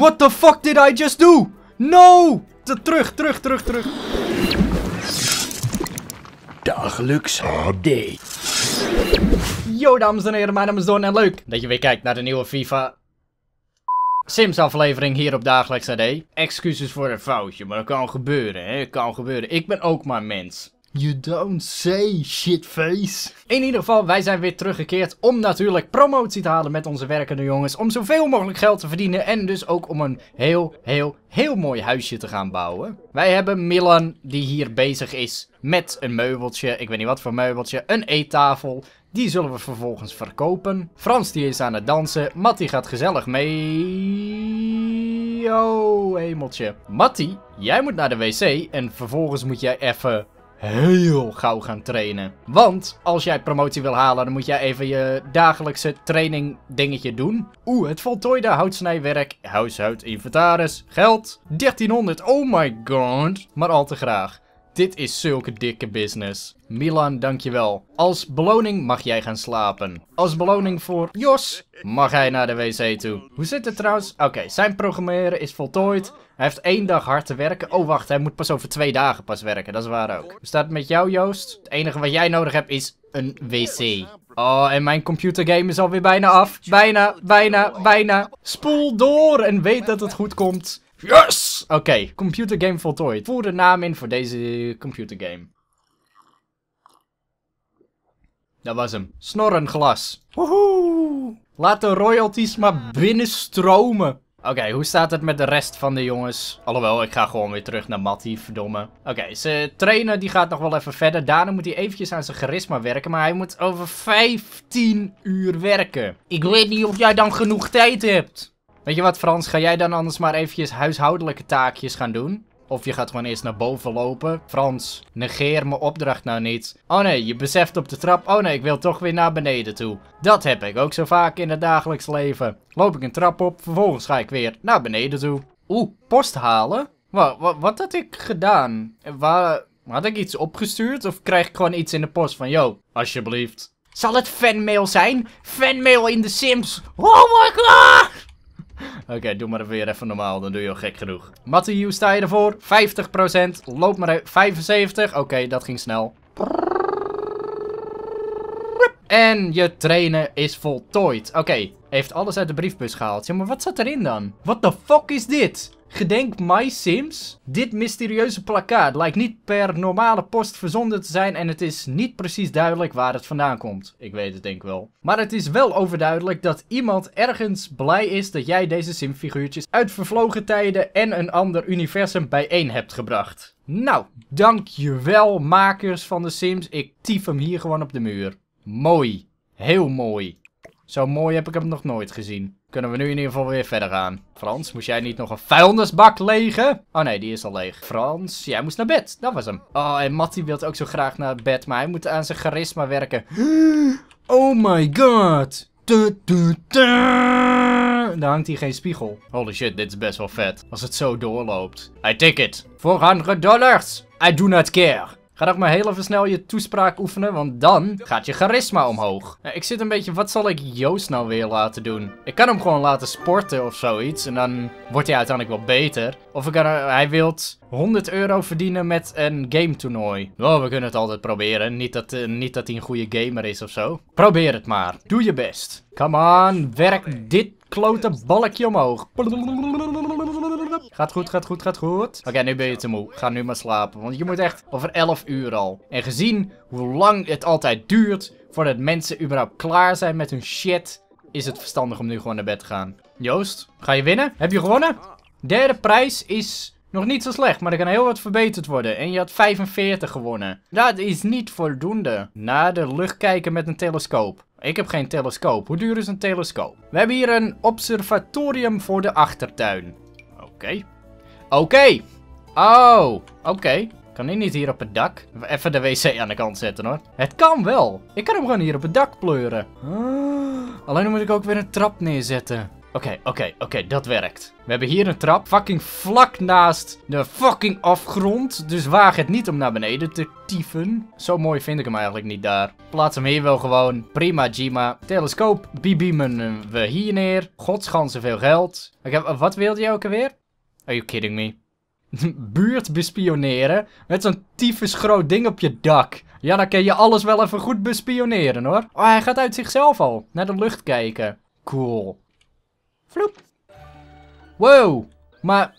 What the fuck did I just do? No! Terug, terug, terug, terug. Dagelijks AD. Yo, dames en heren, mijn naam is Don en leuk dat je weer kijkt naar de nieuwe FIFA Sims aflevering hier op Dagelijks AD. Excuses voor een foutje, maar dat kan gebeuren, hè. kan gebeuren. Ik ben ook maar mens. You don't say shitface. In ieder geval, wij zijn weer teruggekeerd om natuurlijk promotie te halen met onze werkende jongens. Om zoveel mogelijk geld te verdienen en dus ook om een heel, heel, heel mooi huisje te gaan bouwen. Wij hebben Milan die hier bezig is met een meubeltje. Ik weet niet wat voor meubeltje. Een eettafel. Die zullen we vervolgens verkopen. Frans die is aan het dansen. Matty gaat gezellig mee. Oh, hemeltje. Matty, jij moet naar de wc en vervolgens moet jij even heel gauw gaan trainen. Want als jij promotie wil halen, dan moet jij even je dagelijkse training dingetje doen. Oeh, het voltooide houtsnijwerk, huishoud, inventaris, geld, 1300, oh my god. Maar al te graag. Dit is zulke dikke business. Milan, dankjewel. Als beloning mag jij gaan slapen. Als beloning voor Jos mag hij naar de wc toe. Hoe zit het trouwens? Oké, zijn programmeren is voltooid. Hij heeft één dag hard te werken. Oh, wacht, hij moet pas over twee dagen pas werken. Dat is waar ook. Hoe staat het met jou, Joost? Het enige wat jij nodig hebt is een wc. Oh, en mijn computergame is alweer bijna af. Bijna, bijna, bijna. Spoel door en weet dat het goed komt. Yes! Oké, computer game voltooid. Voer de naam in voor deze computer game. Dat was hem. Snorrenglas. Woehoe! Laat de royalties maar binnenstromen. Oké, hoe staat het met de rest van de jongens? Alhoewel, ik ga gewoon weer terug naar Matty, verdomme. Oké, okay, ze trainen, die gaat nog wel even verder. Daarna moet hij eventjes aan zijn charisma werken, maar hij moet over 15 uur werken. Ik weet niet of jij dan genoeg tijd hebt. Weet je wat Frans, ga jij dan anders maar eventjes huishoudelijke taakjes gaan doen? Of je gaat gewoon eerst naar boven lopen. Frans, negeer mijn opdracht nou niet. Oh nee, je beseft op de trap. Oh nee, ik wil toch weer naar beneden toe. Dat heb ik ook zo vaak in het dagelijks leven. Loop ik een trap op, vervolgens ga ik weer naar beneden toe. Oeh, post halen? Wat, wat, wat had ik gedaan? Waar, had ik iets opgestuurd? Of krijg ik gewoon iets in de post van, yo, alsjeblieft. Zal het fanmail zijn? Fanmail in The Sims. Oh my god! Oké, doe maar weer even normaal. Dan doe je al gek genoeg. Matthew, sta je ervoor? 50%. Loop maar 75%. Oké, dat ging snel. En je trainen is voltooid. Oké, heeft alles uit de briefbus gehaald. Ja, maar wat zat erin dan? What the fuck is dit? Gedenk My Sims. Dit mysterieuze plakkaat lijkt niet per normale post verzonden te zijn en het is niet precies duidelijk waar het vandaan komt. Ik weet het denk wel. Maar het is wel overduidelijk dat iemand ergens blij is dat jij deze Sim-figuurtjes uit vervlogen tijden en een ander universum bijeen hebt gebracht. Nou, dankjewel makers van de Sims. Ik tief hem hier gewoon op de muur. Mooi. Heel mooi. Zo mooi heb ik hem nog nooit gezien. Kunnen we nu in ieder geval weer verder gaan. Frans, moest jij niet nog een vuilnisbak legen? Oh nee, die is al leeg. Frans, jij moest naar bed. Dat was hem. Oh, en Matty wil ook zo graag naar bed, maar hij moet aan zijn charisma werken. Oh my god. Daar hangt hier geen spiegel. Holy shit, dit is best wel vet. Als het zo doorloopt. I take it. 400 dollars. I do not care. Ga nog maar heel even snel je toespraak oefenen, want dan gaat je charisma omhoog. Nou, ik zit een beetje, wat zal ik Joost nou weer laten doen? Ik kan hem gewoon laten sporten of zoiets en dan wordt hij uiteindelijk wel beter. Of ik kan, eh, hij wilt 100 euro verdienen met een game toernooi. Oh, we kunnen het altijd proberen. Niet dat, eh, niet dat hij een goede gamer is of zo. Probeer het maar. Doe je best. Come on, werk dit klote balkje omhoog. Gaat goed, gaat goed, gaat goed. Oké, nu ben je te moe. Ga nu maar slapen. Want je moet echt over 11 uur al. En gezien hoe lang het altijd duurt voordat mensen überhaupt klaar zijn met hun shit, is het verstandig om nu gewoon naar bed te gaan. Joost, ga je winnen? Heb je gewonnen? Derde prijs is nog niet zo slecht, maar er kan heel wat verbeterd worden. En je had 45 gewonnen. Dat is niet voldoende. Naar de lucht kijken met een telescoop. Ik heb geen telescoop. Hoe duur is een telescoop? We hebben hier een observatorium voor de achtertuin. Oké. Oké. Oh, oké. Kan ik niet hier op het dak? Even de wc aan de kant zetten hoor. Het kan wel. Ik kan hem gewoon hier op het dak pleuren. alleen dan moet ik ook weer een trap neerzetten. Oké, oké, oké, dat werkt. We hebben hier een trap, fucking vlak naast de fucking afgrond. Dus waag het niet om naar beneden te tieven. Zo mooi vind ik hem eigenlijk niet daar. Plaats hem hier wel gewoon. Prima, Jima. Telescoop, bibimen. we hier neer. Godsganse veel geld. wat wilde je ook alweer? Are you kidding me? Buurt bespioneren? Met zo'n tyfus groot ding op je dak. Ja, dan kun je alles wel even goed bespioneren hoor. Oh, hij gaat uit zichzelf al. Naar de lucht kijken. Cool. Floep. Wow. Maar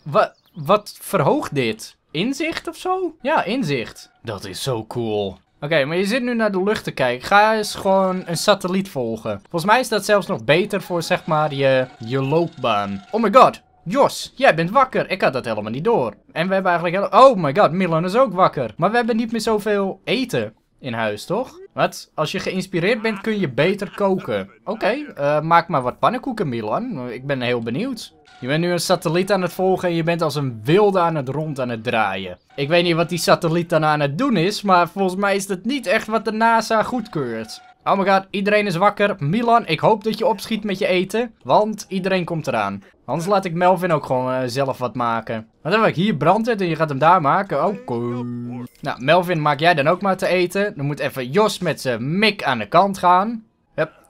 wat verhoogt dit? Inzicht of zo? Ja, inzicht. Dat is zo cool. Oké, maar je zit nu naar de lucht te kijken. Ga eens gewoon een satelliet volgen. Volgens mij is dat zelfs nog beter voor, zeg maar, je, je loopbaan. Oh my god. Jos, jij bent wakker. Ik had dat helemaal niet door. En we hebben eigenlijk... Oh my god, Milan is ook wakker. Maar we hebben niet meer zoveel eten in huis, toch? Wat? Als je geïnspireerd bent kun je beter koken. Oké, eh, maak maar wat pannenkoeken Milan. Ik ben heel benieuwd. Je bent nu een satelliet aan het volgen en je bent als een wilde aan het rond aan het draaien. Ik weet niet wat die satelliet dan aan het doen is, maar volgens mij is dat niet echt wat de NASA goedkeurt. Oh my god, iedereen is wakker. Milan, ik hoop dat je opschiet met je eten. Want iedereen komt eraan. Anders laat ik Melvin ook gewoon eh, zelf wat maken. Wat heb ik hier? het en je gaat hem daar maken? Oh Okay. Nou, Melvin, maak jij dan ook maar te eten. Dan moet even Jos met zijn mik aan de kant gaan.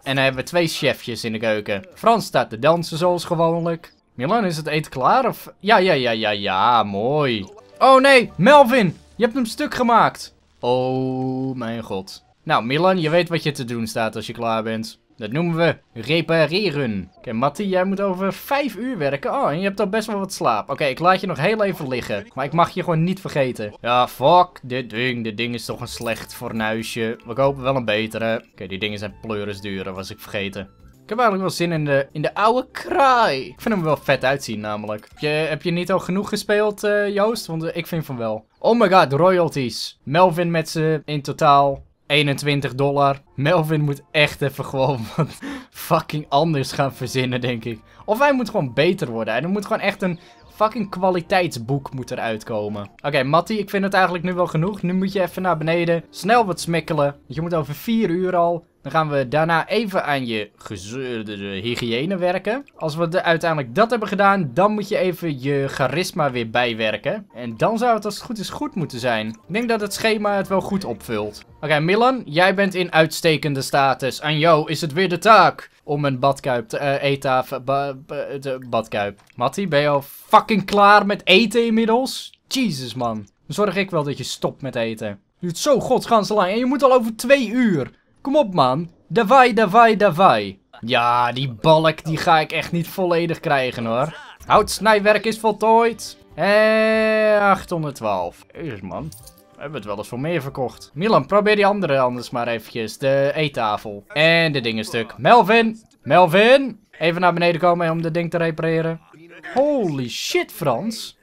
En dan hebben we twee chefjes in de keuken. Frans staat te dansen zoals gewoonlijk. Milan, is het eten klaar? Of... Ja, ja, ja, ja, ja. Mooi. Oh nee, Melvin. Je hebt hem stuk gemaakt. Oh mijn god. Nou, Milan, je weet wat je te doen staat als je klaar bent. Dat noemen we repareren. Oké, okay, jij moet over vijf uur werken. Oh, en je hebt al best wel wat slaap. Oké, ik laat je nog heel even liggen. Maar ik mag je gewoon niet vergeten. Ja, fuck dit ding. Dit ding is toch een slecht fornuisje. We kopen wel een betere. Oké, die dingen zijn pleurisduur, duur. was ik vergeten. Ik heb eigenlijk wel zin in de, in de oude kraai. Ik vind hem wel vet uitzien namelijk. Heb je, heb je niet al genoeg gespeeld, eh, Joost? Want eh, ik vind van wel. Oh my god, royalties. Melvin met ze in totaal 21 dollar. Melvin moet echt even gewoon wat fucking anders gaan verzinnen, denk ik. Of hij moet gewoon beter worden. Hij er moet gewoon echt een fucking kwaliteitsboek moet eruit komen. Oké, Matty, ik vind het eigenlijk nu wel genoeg. Nu moet je even naar beneden. Snel wat smikkelen. Je moet over 4 uur al dan gaan we daarna even aan je gezeurde hygiëne werken. Als we uiteindelijk dat hebben gedaan, dan moet je even je charisma weer bijwerken. En dan zou het als het goed is goed moeten zijn. Ik denk dat het schema het wel goed opvult. Oké, Milan, jij bent in uitstekende status. Aan jou is het weer de taak om een badkuip te eh, eten. Ba de badkuip. Matty, ben je al fucking klaar met eten inmiddels? Jesus, man. Dan zorg ik wel dat je stopt met eten. Het duurt zo godsgans lang en je moet al over twee uur. Kom op, man. Davai, davai, davai. Ja, die balk die ga ik echt niet volledig krijgen, hoor. Houtsnijwerk is voltooid. 812. Eh, Jezus, man. We hebben het wel eens voor meer verkocht. Milan, probeer die andere anders maar eventjes. De eettafel. En de dingen stuk. Melvin! Melvin! Even naar beneden komen om dat ding te repareren. Holy shit, Frans.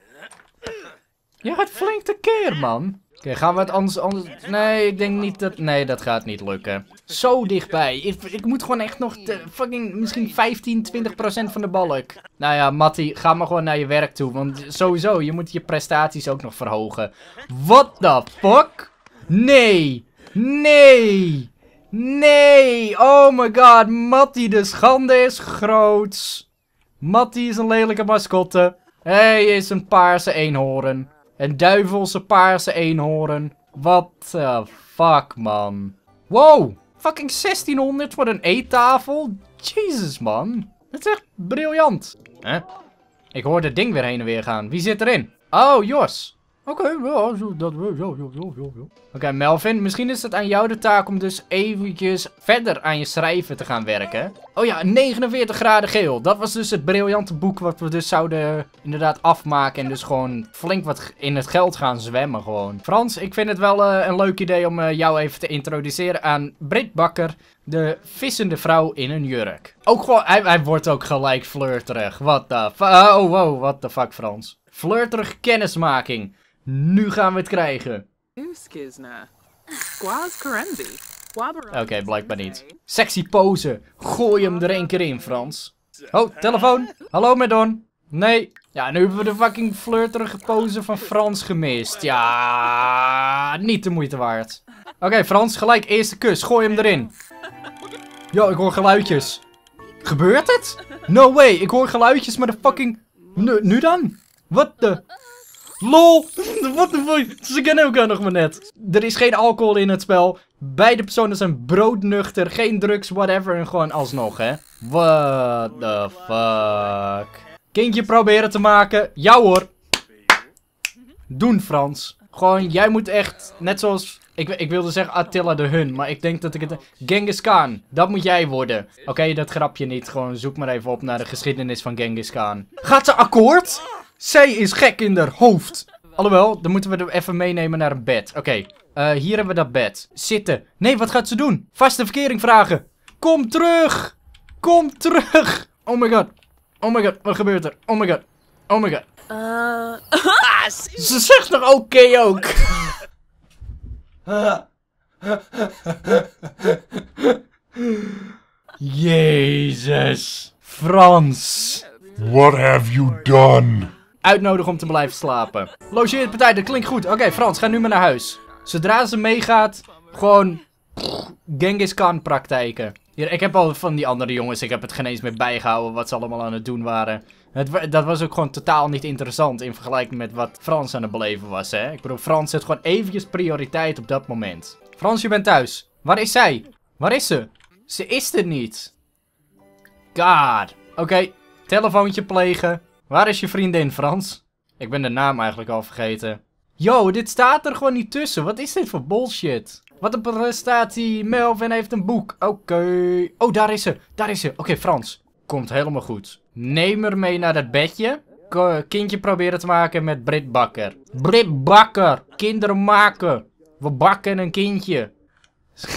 Je gaat flink tekeer, man. Oké, gaan we het anders, anders... Nee, ik denk niet dat... Nee, dat gaat niet lukken. Zo dichtbij. Ik, moet gewoon echt nog fucking misschien 15, 20 procent van de balk. Nou ja, Matty, ga maar gewoon naar je werk toe. Want sowieso, je moet je prestaties ook nog verhogen. What the fuck? Nee. Nee. Nee. Oh my god, Matty, de schande is groot. Matty is een lelijke mascotte. Hij is een paarse eenhoorn. Een duivelse paarse eenhoorn. What the fuck, man. Wow, fucking 1600 voor een eettafel? Jesus, man. Dat is echt briljant. Hè? Huh? Ik hoor dat ding weer heen en weer gaan. Wie zit erin? Oh, Jos. Oké, ja, dat wel, Oké, Melvin, misschien is het aan jou de taak om dus eventjes verder aan je schrijven te gaan werken. Oh ja, 49 graden geel. Dat was dus het briljante boek wat we dus zouden inderdaad afmaken. En dus gewoon flink wat in het geld gaan zwemmen gewoon. Frans, ik vind het wel eh, een leuk idee om eh, jou even te introduceren aan Britt Bakker. De vissende vrouw in een jurk. Ook gewoon, hij, hij wordt ook gelijk flirterig. What the fuck? Oh, wow, what the fuck, Frans. Flirterig kennismaking. Nu gaan we het krijgen. Oké, okay, blijkbaar niet. Sexy pose. Gooi hem er één keer in, Frans. Oh, telefoon. Hallo, Medon. Nee. Ja, nu hebben we de fucking flirterige pose van Frans gemist. Ja, niet de moeite waard. Oké, Frans, gelijk eerste kus. Gooi hem erin. Ja, ik hoor geluidjes. Gebeurt het? No way, ik hoor geluidjes, maar de fucking... Nu, nu dan? Wat de... LOL! Wat een fuck? Ze kennen elkaar nog maar net. Er is geen alcohol in het spel. Beide personen zijn broodnuchter. Geen drugs, whatever. En gewoon alsnog, hè. What the fuck? Kindje proberen te maken. jou hoor. Doen, Frans. Gewoon, jij moet echt, net zoals... Ik, ik wilde zeggen Attila de Hun, maar ik denk dat ik het... Genghis Khan, dat moet jij worden. Oké, dat grapje niet. Gewoon zoek maar even op naar de geschiedenis van Genghis Khan. Gaat ze akkoord? Zij is gek in haar hoofd. Alhoewel, dan moeten we hem even meenemen naar een bed. Oké, eh, hier hebben we dat bed. Zitten. Nee, wat gaat ze doen? Vaste verkering vragen. Kom terug. Kom terug. Oh my god. Oh my god, wat gebeurt er? Oh my god. Oh my god. Eh, ze zegt nog oké ook. Jezus. Frans. What have you done? uitnodigen om te blijven slapen. Logeer het partij, dat klinkt goed. Oké, Frans, ga nu maar naar huis. Zodra ze meegaat, gewoon Genghis Khan praktijken. Hier, ik heb al van die andere jongens, ik heb het geen eens meer bijgehouden wat ze allemaal aan het doen waren. Het, dat was ook gewoon totaal niet interessant in vergelijking met wat Frans aan het beleven was, hè. Ik bedoel, Frans zet gewoon eventjes prioriteit op dat moment. Frans, je bent thuis. Waar is zij? Waar is ze? Ze is er niet. God. Oké, telefoontje plegen. Waar is je vriendin, Frans? Ik ben de naam eigenlijk al vergeten. Yo, dit staat er gewoon niet tussen. Wat is dit voor bullshit? Wat een prestatie. Melvin heeft een boek. Oké. Oh, daar is ze. Daar is ze. Oké, Frans. Komt helemaal goed. Neem er mee naar dat bedje. kindje proberen te maken met Brit Bakker. Brit Bakker. Kinderen maken. We bakken een kindje.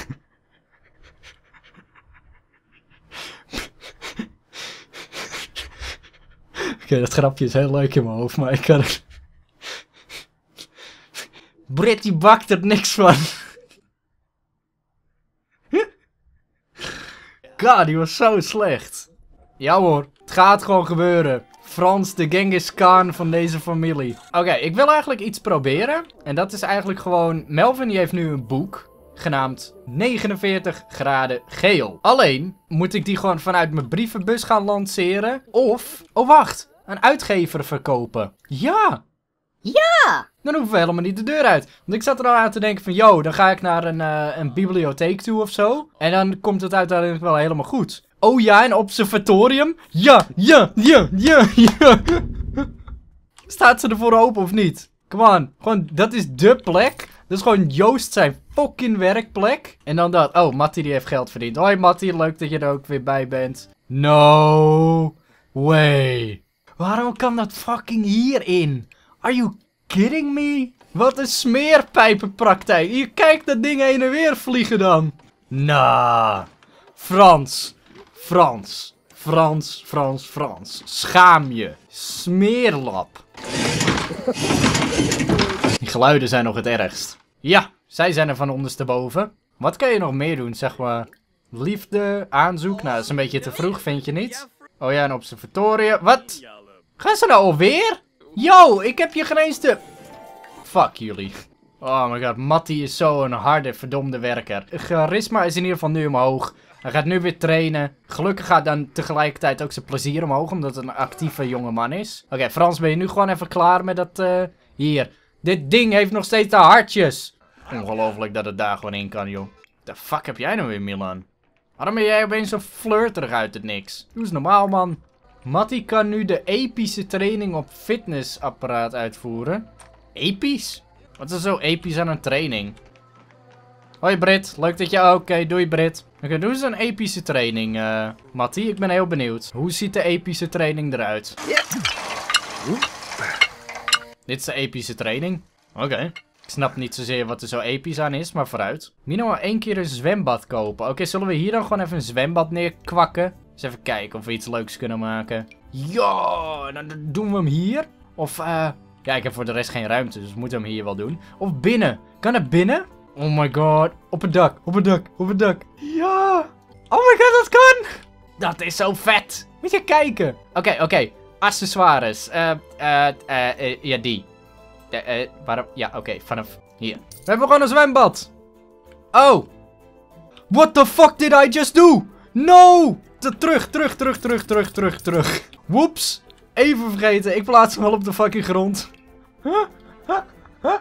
okay, dat grapje is heel leuk in mijn hoofd, maar ik kan er... Brit die bakt er niks van. God, die was zo slecht. Ja hoor, het gaat gewoon gebeuren. Frans, de Genghis Khan van deze familie. Oké, ik wil eigenlijk iets proberen. En dat is eigenlijk gewoon... Melvin die heeft nu een boek genaamd 49 graden geel. Alleen moet ik die gewoon vanuit mijn brievenbus gaan lanceren. Of, oh wacht, een uitgever verkopen. Ja! Ja! Dan hoeven we helemaal niet de deur uit. Want ik zat er al aan te denken van, yo, dan ga ik naar een, eh, een bibliotheek toe of zo. En dan komt het uiteindelijk wel helemaal goed. Oh ja, een observatorium? Ja, ja, ja, ja, ja. Staat ze ervoor open of niet? Come on. Gewoon, dat is dé plek. Dat is gewoon Joost zijn fucking werkplek. En dan dat. Oh, Mattie die heeft geld verdiend. Hoi Mattie, leuk dat je er ook weer bij bent. No way. Waarom kan dat fucking hierin? Are you kidding me? Wat een smeerpijpenpraktijk. Je kijkt dat ding heen en weer vliegen dan. Nah. Frans. Frans. Frans, Frans, Frans. Schaam je. Smeerlap. Die geluiden zijn nog het ergst. Ja, zij zijn er van ondersteboven. Wat kan je nog meer doen, zeg maar? Liefde, aanzoek. Nou, dat is een beetje te vroeg, vind je niet? Oh ja, een observatorium. Wat? Gaan ze nou alweer? Yo, ik heb je geen eens te... Fuck jullie. Oh my god, Matty is zo'n harde, verdomde werker. Charisma is in ieder geval nu omhoog. Hij gaat nu weer trainen. Gelukkig gaat dan tegelijkertijd ook zijn plezier omhoog, omdat het een actieve jonge man is. Oké, Frans, ben je nu gewoon even klaar met dat... Eh, hier, dit ding heeft nog steeds de hartjes. Ongelooflijk dat het daar gewoon in kan, joh. The fuck heb jij nou weer, Milan? Waarom ben jij opeens zo flirterig uit het niks? Doe eens normaal, man. Matty kan nu de epische training op fitnessapparaat uitvoeren. Episch? Wat is zo episch aan een training? Hoi Brit, leuk dat je... Oké, okay, doei Brit. Oké, okay, doen ze een epische training, uh, Matty. Ik ben heel benieuwd. Hoe ziet de epische training eruit? Dit is de epische training. Oké. Ik snap niet zozeer wat er zo episch aan is, maar vooruit. Mino één keer een zwembad kopen. Oké, zullen we hier dan gewoon even een zwembad neerkwakken? Eens even kijken of we iets leuks kunnen maken. Ja, nou, dan doen we hem hier. Of, eh... Uh... ja, ik heb voor de rest geen ruimte, dus we moeten hem hier wel doen. Of binnen. Kan het binnen? Oh my god. Op het dak, op het dak, op het dak. Ja. Oh my god, dat kan. Dat is zo vet. Moet je kijken. Oké, oké. Accessoires. Eh, eh, eh, eh ja, die. Eh, eh, waarom? Ja, oké, vanaf hier. We hebben gewoon een zwembad. Oh. What the fuck did I just do? No! Terug, terug, terug, terug, terug, terug, terug. Woeps. Even vergeten. Ik plaats hem wel op de fucking grond. Huh? Huh? Huh?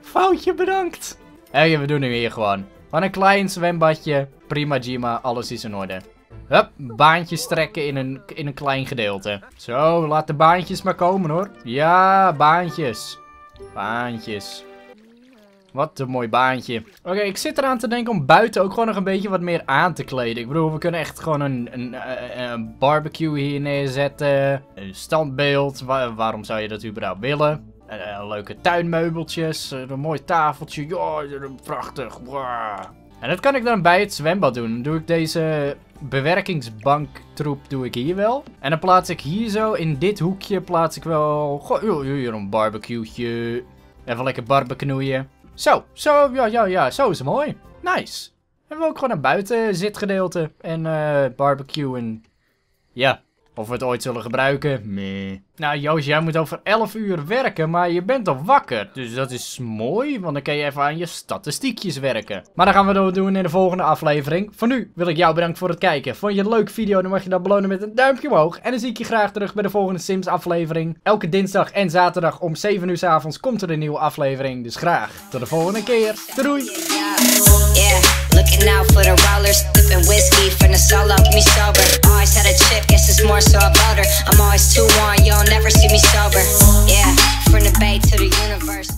Foutje bedankt. Hé, hey, we doen hem hier gewoon. Van een klein zwembadje. Prima Jima, alles is in orde. Hup, baantjes trekken in een, in een klein gedeelte. Zo, laat de baantjes maar komen hoor. Ja, baantjes. Baantjes. Wat een mooi baantje. Oké, ik zit eraan te denken om buiten ook gewoon nog een beetje wat meer aan te kleden. Ik bedoel, we kunnen echt gewoon een, een, eh, eh, een barbecue hier neerzetten. Een standbeeld. waarom zou je dat überhaupt willen? Eh, leuke tuinmeubeltjes. een mooi tafeltje. Ja, prachtig. En dat kan ik dan bij het zwembad doen. Dan doe ik deze bewerkingsbanktroep doe ik hier wel. En dan plaats ik hier zo, in dit hoekje plaats ik wel... Goh, hier een barbecueetje. Even lekker barbecueën. Zo, zo, ja, ja, ja, zo is het mooi. Nice. Hebben we ook gewoon een buiten zitgedeelte en uh, barbecue en... Ja, of we het ooit zullen gebruiken? Nee. Nou Joost, jij moet over 11 uur werken, maar je bent al wakker. Dus dat is mooi, want dan kan je even aan je statistiekjes werken. Maar dan gaan we dat doen in de volgende aflevering. Voor nu wil ik jou bedanken voor het kijken. Vond je een leuke video, dan mag je dat belonen met een duimpje omhoog. En dan zie ik je graag terug bij de volgende Sims aflevering. Elke dinsdag en zaterdag om 7 uur s avonds komt er een nieuwe aflevering. Dus graag tot de volgende keer. Doei! Looking out for the rollers, sipping whiskey from the solo, me sober. Always had a chip, guess it's more so about her. I'm always too warm, you'll never see me sober. Yeah, from the bay to the universe.